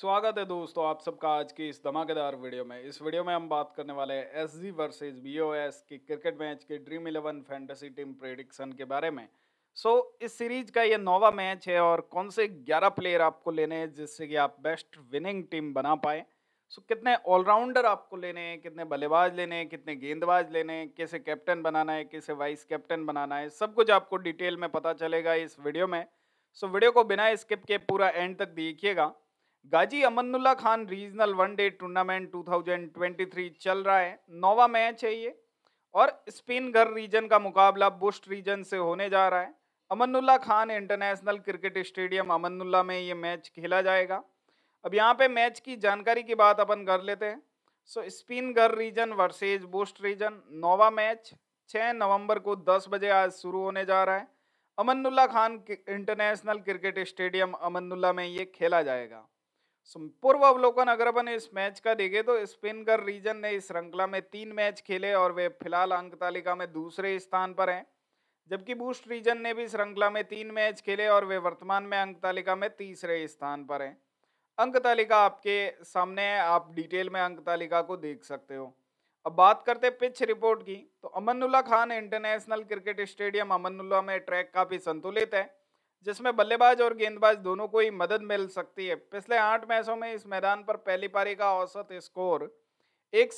स्वागत है दोस्तों आप सबका आज की इस धमाकेदार वीडियो में इस वीडियो में हम बात करने वाले हैं S G versus B O S के क्रिकेट मैच के Dream Eleven fantasy team prediction के बारे में सो so, इस सीरीज का ये नौवा मैच है और कौन से ग्यारह प्लेयर आपको लेने हैं जिससे कि आप बेस्ट विनिंग टीम बना पाए सो so, कितने ऑलराउंडर आपको लेने हैं कितने बल्लेबाज लेने हैं कितने गेंदबाज लेने हैं कैसे कैप्टन बनाना है कैसे वाइस कैप्टन बनाना है सब कुछ आपको डिटेल में पता चलेगा इस वीडियो में सो so, वीडियो को बिना स्किप के पूरा एंड तक देखिएगा Ghazi Amanullah Khan regional one day tournament 2023 चल रहा है नौवा मैच है ये और स्पिन घर रीजन का मुकाबला बुस्ट रीजन से होने जा रहा है Amanullah Khan international cricket stadium Amanullah में ये मैच खेला जाएगा अब यहाँ पे मैच की जानकारी की बात अपन कर लेते हैं so Speen Ghar region versus Boost region नोवा मैच छः नवंबर को दस बजे आज शुरू होने जा रहा है Amanullah Khan international cricket stadium Amanullah में ये खेला जाएगा पूर्व अवलोकन अगर अपन इस मैच का देखें तो स्पिनगर रीजन ने इस श्रृंखला में तीन मैच खेले और वे फिलहाल अंक तालिका में दूसरे स्थान पर हैं जबकि बूस्ट रीजन ने भी श्रृंखला में तीन मैच खेले और वे वर्तमान में अंक तालिका में तीसरे स्थान पर हैं अंक तालिका आपके सामने है आप डिटेल में अंक तालिका को देख सकते हो अब बात करते पिच रिपोर्ट की तो Amanullah Khan international cricket stadium Amanullah में ट्रैक काफ़ी संतुलित है जिसमें बल्लेबाज और गेंदबाज दोनों को ही मदद मिल सकती है पिछले आठ मैचों में इस मैदान पर पहली पारी का औसत स्कोर एक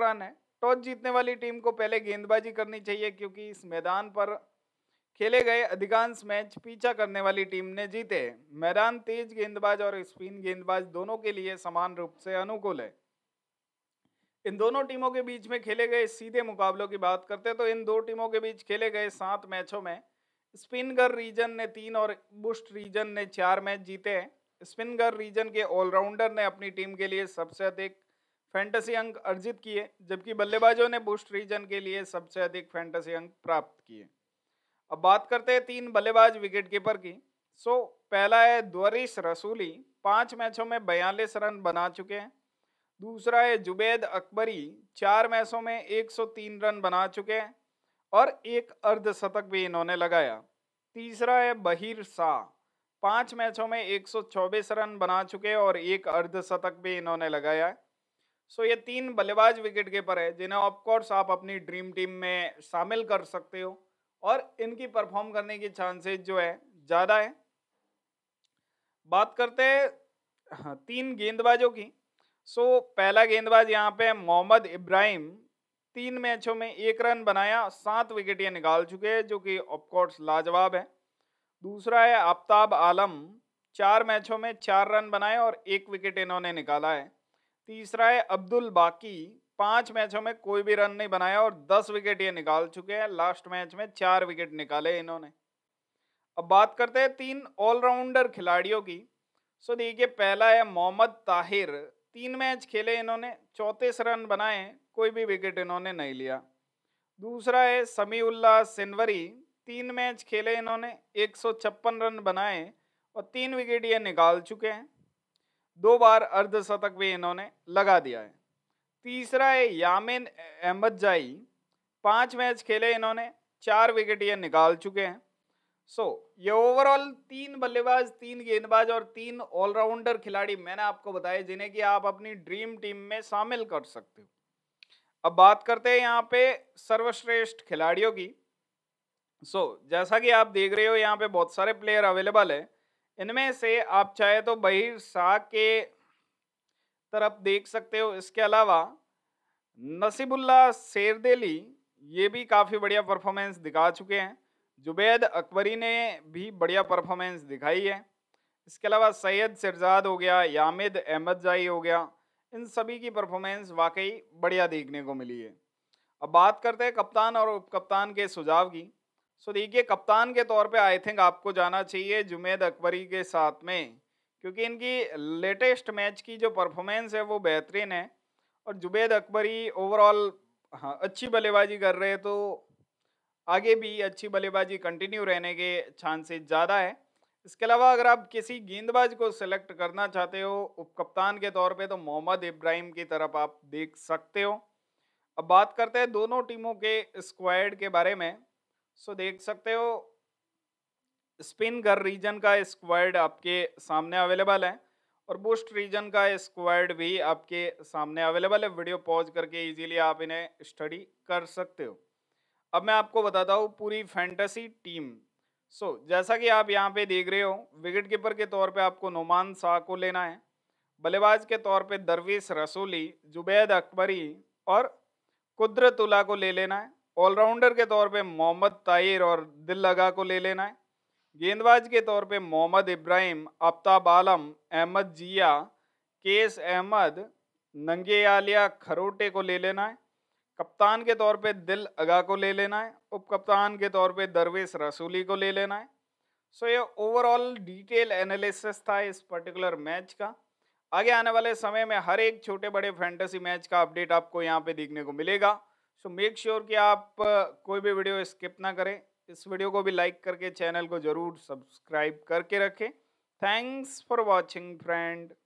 रन है टॉस जीतने वाली टीम को पहले गेंदबाजी करनी चाहिए क्योंकि इस मैदान पर खेले गए अधिकांश मैच पीछा करने वाली टीम ने जीते मैदान तेज गेंदबाज और स्पिन गेंदबाज दोनों के लिए समान रूप से अनुकूल है इन दोनों टीमों के बीच में खेले गए सीधे मुकाबलों की बात करते तो इन दो टीमों के बीच खेले गए सात मैचों में स्पिनगर रीजन ने तीन और बुस्ट रीजन ने चार मैच जीते हैं स्पिनगर रीजन के ऑलराउंडर ने अपनी टीम के लिए सबसे अधिक फैंटेसी अंक अर्जित किए जबकि बल्लेबाजों ने बुस्ट रीजन के लिए सबसे अधिक फैंटेसी अंक प्राप्त किए अब बात करते हैं तीन बल्लेबाज विकेट कीपर की सो पहला है द्वरिश रसूली पाँच मैचों में बयालीस रन बना चुके हैं दूसरा है जुबैद अकबरी चार मैचों में 103 रन बना चुके हैं और एक अर्धशतक भी इन्होंने लगाया तीसरा है बहिर शाह पांच मैचों में 124 रन बना चुके और एक अर्धशतक भी इन्होंने लगाया है सो ये तीन बल्लेबाज विकेट कीपर है जिन्हें ऑफकोर्स आप अपनी ड्रीम टीम में शामिल कर सकते हो और इनकी परफॉर्म करने की चांसेस जो है ज़्यादा है बात करते हैं हाँ, तीन गेंदबाजों की सो पहला गेंदबाज यहाँ पे मोहम्मद इब्राहिम तीन मैचों में एक रन बनाया सात विकेट ये निकाल चुके हैं जो कि ऑफकोर्स लाजवाब है दूसरा है आफ्ताब आलम चार मैचों में चार रन बनाए और एक विकेट इन्होंने निकाला है तीसरा है अब्दुल बाकी पांच मैचों में कोई भी रन नहीं बनाया और दस विकेट ये निकाल चुके हैं लास्ट मैच में चार विकेट निकाले इन्होंने अब बात करते हैं तीन ऑलराउंडर खिलाड़ियों की सो देखिए पहला है मोहम्मद ताहिर तीन मैच खेले इन्होंने चौंतीस रन बनाए कोई भी विकेट इन्होंने नहीं लिया दूसरा है समी उल्ला सिनवरी तीन मैच खेले इन्होंने एक रन बनाए और तीन विकेट ये निकाल चुके हैं दो बार अर्धशतक भी इन्होंने लगा दिया है तीसरा है यामिन अहमद जाई पाँच मैच खेले इन्होंने चार विकेट ये निकाल चुके हैं सो so, ये ओवरऑल तीन बल्लेबाज तीन गेंदबाज और तीन ऑलराउंडर खिलाड़ी मैंने आपको बताया जिन्हें कि आप अपनी ड्रीम टीम में शामिल कर सकते हो अब बात करते हैं यहाँ पे सर्वश्रेष्ठ खिलाड़ियों की सो so, जैसा कि आप देख रहे हो यहाँ पे बहुत सारे प्लेयर अवेलेबल है इनमें से आप चाहे तो बहिर शाह के तरफ देख सकते हो इसके अलावा नसीबुल्ला शेरदेली ये भी काफ़ी बढ़िया परफॉर्मेंस दिखा चुके हैं जुबैद अकबरी ने भी बढ़िया परफॉर्मेंस दिखाई है इसके अलावा सैयद शरजाद हो गया यामिद अहमद जाई हो गया इन सभी की परफॉर्मेंस वाकई बढ़िया देखने को मिली है अब बात करते हैं कप्तान और उप कप्तान के सुझाव की सो देखिए कप्तान के तौर पे आई थिंक आपको जाना चाहिए जुमेद अकबरी के साथ में क्योंकि इनकी लेटेस्ट मैच की जो परफॉर्मेंस है वो बेहतरीन है और जुबैद अकबरी ओवरऑल हाँ अच्छी बल्लेबाजी कर रहे तो आगे भी अच्छी बल्लेबाजी कंटिन्यू रहने के चांसेस ज़्यादा है इसके अलावा अगर आप किसी गेंदबाज को सिलेक्ट करना चाहते हो उप कप्तान के तौर पे तो मोहम्मद इब्राहिम की तरफ आप देख सकते हो अब बात करते हैं दोनों टीमों के स्क्वाड के बारे में सो देख सकते हो स्पिन घर रीजन का स्क्वाड आपके सामने अवेलेबल है और बूस्ट रीजन का स्क्वाड भी आपके सामने अवेलेबल है वीडियो पॉज करके इजीली आप इन्हें स्टडी कर सकते हो अब मैं आपको बताता हूँ पूरी फैंटेसी टीम सो so, जैसा कि आप यहाँ पे देख रहे हो विकेट कीपर के तौर पे आपको नोमान शाह को लेना है बल्लेबाज के तौर पे दरवेश रसूली जुबैद अकबरी और कुदरतुल्ला को ले लेना है ऑलराउंडर के तौर पे मोहम्मद ताहिर और दिल लगा को ले लेना है गेंदबाज के तौर पे मोहम्मद इब्राहिम आफ्ताब आलम अहमद जिया केस अहमद नंगे आलिया खरोटे को ले लेना है कप्तान के तौर पे दिल अगा को ले लेना है उप कप्तान के तौर पे दरवेश रसूली को ले लेना है सो ये ओवरऑल डिटेल एनालिसिस था इस पर्टिकुलर मैच का आगे आने वाले समय में हर एक छोटे बड़े फैंटेसी मैच का अपडेट आपको यहाँ पे देखने को मिलेगा सो मेक श्योर कि आप कोई भी वीडियो स्किप ना करें इस वीडियो को भी लाइक करके चैनल को ज़रूर सब्सक्राइब करके रखें थैंक्स फॉर वॉचिंग फ्रेंड